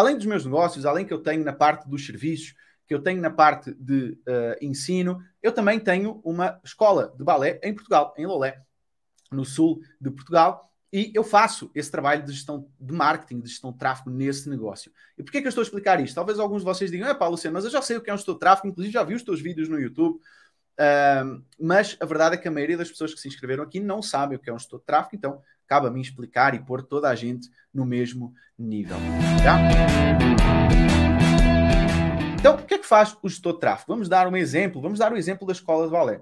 além dos meus negócios, além que eu tenho na parte dos serviços, que eu tenho na parte de uh, ensino, eu também tenho uma escola de balé em Portugal, em Lolé, no sul de Portugal, e eu faço esse trabalho de gestão de marketing, de gestão de tráfego nesse negócio. E por que eu estou a explicar isto? Talvez alguns de vocês digam, é Paulo Luciano, mas eu já sei o que é um gestor de tráfego, inclusive já vi os teus vídeos no YouTube, mas a verdade é que a maioria das pessoas que se inscreveram aqui não sabem o que é um gestor de tráfego, então cabe a mim explicar e pôr toda a gente no mesmo nível. Tá? Então, o que é que faz o gestor de tráfego? Vamos dar um exemplo, vamos dar o um exemplo da escola de balé.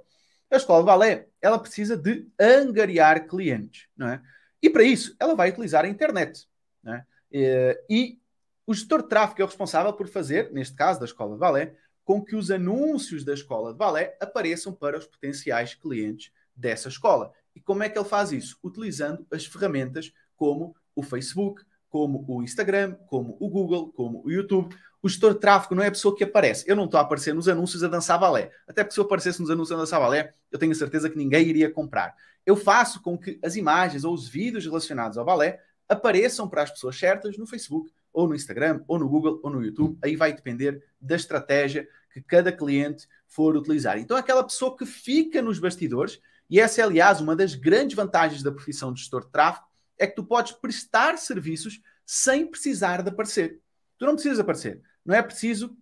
A escola de balé, ela precisa de angariar clientes, não é? E para isso, ela vai utilizar a internet, não é? Eh, e o gestor de tráfego é o responsável por fazer, neste caso da escola de balé, com que os anúncios da escola de balé apareçam para os potenciais clientes dessa escola. E como é que ele faz isso? Utilizando as ferramentas como o Facebook, como o Instagram, como o Google, como o YouTube. O gestor de tráfego não é a pessoa que aparece. Eu não estou a aparecer nos anúncios a dançar balé. Até porque se eu aparecesse nos anúncios a dançar balé, eu tenho certeza que ninguém iria comprar. Eu faço com que as imagens ou os vídeos relacionados ao balé apareçam para as pessoas certas no Facebook, ou no Instagram, ou no Google, ou no YouTube. Aí vai depender da estratégia que cada cliente for utilizar. Então, é aquela pessoa que fica nos bastidores, e essa é, aliás, uma das grandes vantagens da profissão de gestor de tráfego, é que tu podes prestar serviços sem precisar de aparecer. Tu não precisas aparecer. Não é preciso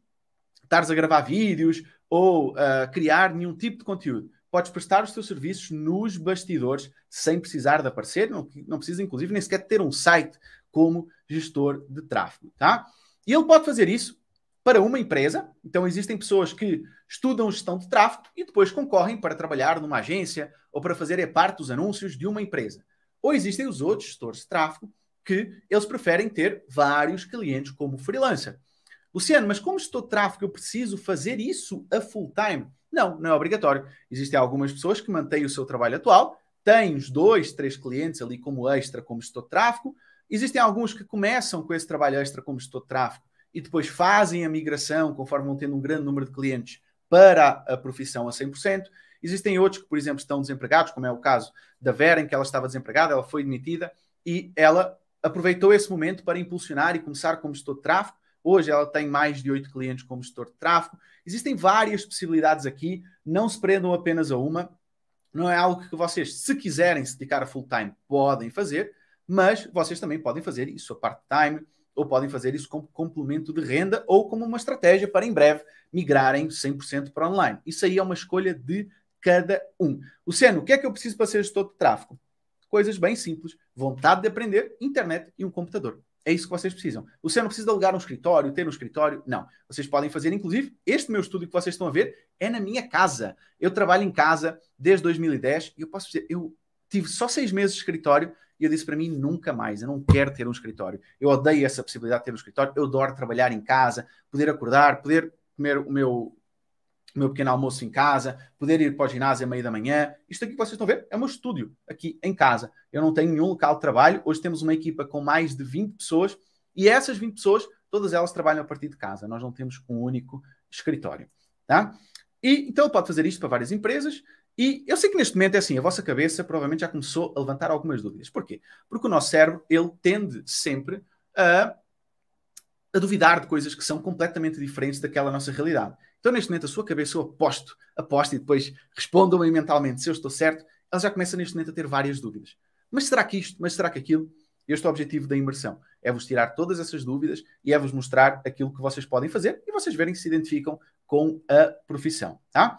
estares a gravar vídeos ou uh, criar nenhum tipo de conteúdo. Podes prestar os teus serviços nos bastidores sem precisar de aparecer. Não, não precisa, inclusive, nem sequer ter um site como gestor de tráfego, tá? E ele pode fazer isso para uma empresa. Então, existem pessoas que estudam gestão de tráfego e depois concorrem para trabalhar numa agência ou para fazer parte dos anúncios de uma empresa. Ou existem os outros gestores de tráfego que eles preferem ter vários clientes como freelancer. Luciano, mas como estou de tráfego, eu preciso fazer isso a full time? Não, não é obrigatório. Existem algumas pessoas que mantêm o seu trabalho atual, têm os dois, três clientes ali como extra, como estou de tráfego, Existem alguns que começam com esse trabalho extra como gestor de tráfego e depois fazem a migração, conforme vão tendo um grande número de clientes, para a profissão a 100%. Existem outros que, por exemplo, estão desempregados, como é o caso da Vera, em que ela estava desempregada, ela foi demitida e ela aproveitou esse momento para impulsionar e começar como gestor de tráfego. Hoje ela tem mais de oito clientes como gestor de tráfego. Existem várias possibilidades aqui, não se prendam apenas a uma. Não é algo que vocês, se quiserem se dedicar a full time, podem fazer, mas vocês também podem fazer isso a part-time ou podem fazer isso como complemento de renda ou como uma estratégia para em breve migrarem 100% para online. Isso aí é uma escolha de cada um. Luciano, o que é que eu preciso para ser gestor de tráfego? Coisas bem simples, vontade de aprender, internet e um computador. É isso que vocês precisam. Você não precisa alugar um escritório, ter um escritório, não. Vocês podem fazer, inclusive, este meu estúdio que vocês estão a ver é na minha casa. Eu trabalho em casa desde 2010 e eu posso dizer, eu tive só seis meses de escritório e eu disse para mim: nunca mais, eu não quero ter um escritório. Eu odeio essa possibilidade de ter um escritório. Eu adoro trabalhar em casa, poder acordar, poder comer o meu, o meu pequeno almoço em casa, poder ir para o ginásio à meia da manhã. Isto aqui que vocês estão a ver é o meu estúdio, aqui em casa. Eu não tenho nenhum local de trabalho. Hoje temos uma equipa com mais de 20 pessoas e essas 20 pessoas, todas elas trabalham a partir de casa. Nós não temos um único escritório. Tá? E então pode fazer isto para várias empresas e eu sei que neste momento é assim, a vossa cabeça provavelmente já começou a levantar algumas dúvidas. Porquê? Porque o nosso cérebro, ele tende sempre a, a duvidar de coisas que são completamente diferentes daquela nossa realidade. Então, neste momento, a sua cabeça, eu aposto, aposto e depois respondam-me mentalmente se eu estou certo, ela já começa neste momento a ter várias dúvidas. Mas será que isto? Mas será que aquilo? Este é o objetivo da imersão. É vos tirar todas essas dúvidas e é vos mostrar aquilo que vocês podem fazer e vocês verem se identificam com a profissão, tá?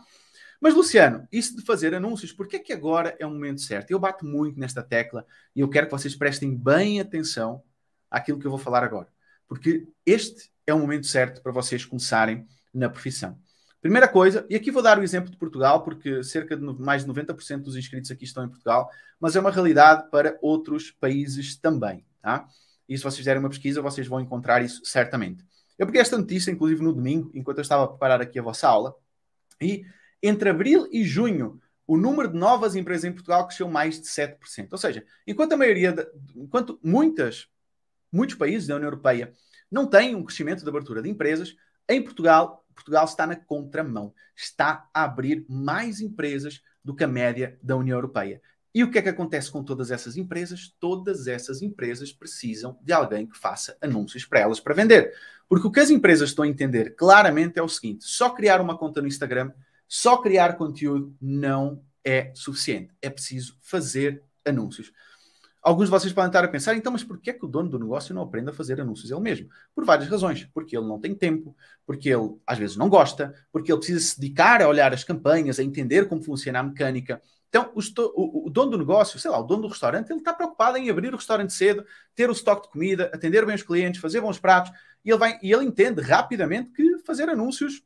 Mas, Luciano, isso de fazer anúncios, por que, que agora é o momento certo? Eu bato muito nesta tecla e eu quero que vocês prestem bem atenção àquilo que eu vou falar agora, porque este é o momento certo para vocês começarem na profissão. Primeira coisa, e aqui vou dar o exemplo de Portugal, porque cerca de mais de 90% dos inscritos aqui estão em Portugal, mas é uma realidade para outros países também, tá? E se vocês fizerem uma pesquisa, vocês vão encontrar isso certamente. Eu peguei esta notícia, inclusive, no domingo, enquanto eu estava a preparar aqui a vossa aula, e entre abril e junho, o número de novas empresas em Portugal cresceu mais de 7%. Ou seja, enquanto a maioria, de, enquanto muitas, muitos países da União Europeia não têm um crescimento de abertura de empresas, em Portugal, Portugal está na contramão. Está a abrir mais empresas do que a média da União Europeia. E o que é que acontece com todas essas empresas? Todas essas empresas precisam de alguém que faça anúncios para elas para vender. Porque o que as empresas estão a entender claramente é o seguinte: só criar uma conta no Instagram só criar conteúdo não é suficiente. É preciso fazer anúncios. Alguns de vocês podem estar a pensar, então, mas por é que o dono do negócio não aprende a fazer anúncios ele mesmo? Por várias razões. Porque ele não tem tempo, porque ele às vezes não gosta, porque ele precisa se dedicar a olhar as campanhas, a entender como funciona a mecânica. Então, o, o, o dono do negócio, sei lá, o dono do restaurante, ele está preocupado em abrir o restaurante cedo, ter o estoque de comida, atender bem os clientes, fazer bons pratos, e ele, vai, e ele entende rapidamente que fazer anúncios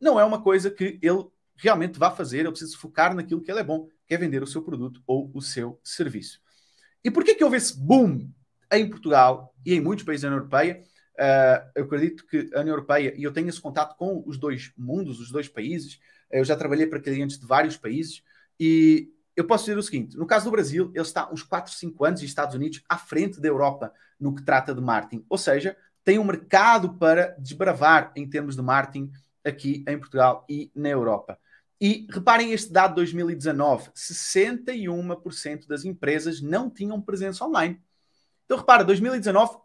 não é uma coisa que ele realmente vá fazer, eu preciso focar naquilo que ele é bom, que é vender o seu produto ou o seu serviço. E por que que houve esse boom em Portugal e em muitos países da União Europeia? Uh, eu acredito que a União Europeia, e eu tenho esse contato com os dois mundos, os dois países, eh, eu já trabalhei para clientes de vários países, e eu posso dizer o seguinte: no caso do Brasil, ele está uns 4, 5 anos e Estados Unidos à frente da Europa no que trata de marketing, ou seja, tem um mercado para desbravar em termos de marketing aqui em Portugal e na Europa. E reparem este dado de 2019: 61% das empresas não tinham presença online. Então, repara, 2019,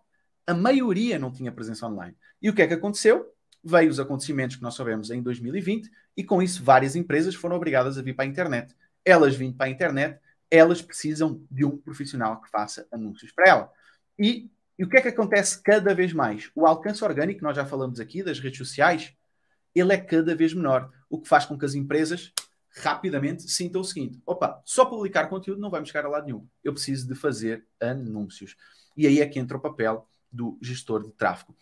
a maioria não tinha presença online. E o que é que aconteceu? Veio os acontecimentos que nós sabemos em 2020, e com isso, várias empresas foram obrigadas a vir para a internet. Elas vindo para a internet, elas precisam de um profissional que faça anúncios para ela. E, e o que é que acontece cada vez mais? O alcance orgânico, nós já falamos aqui das redes sociais, ele é cada vez menor, o que faz com que as empresas rapidamente sintam o seguinte: opa, só publicar conteúdo não vai me chegar a lado nenhum. Eu preciso de fazer anúncios. E aí é que entra o papel do gestor de tráfego.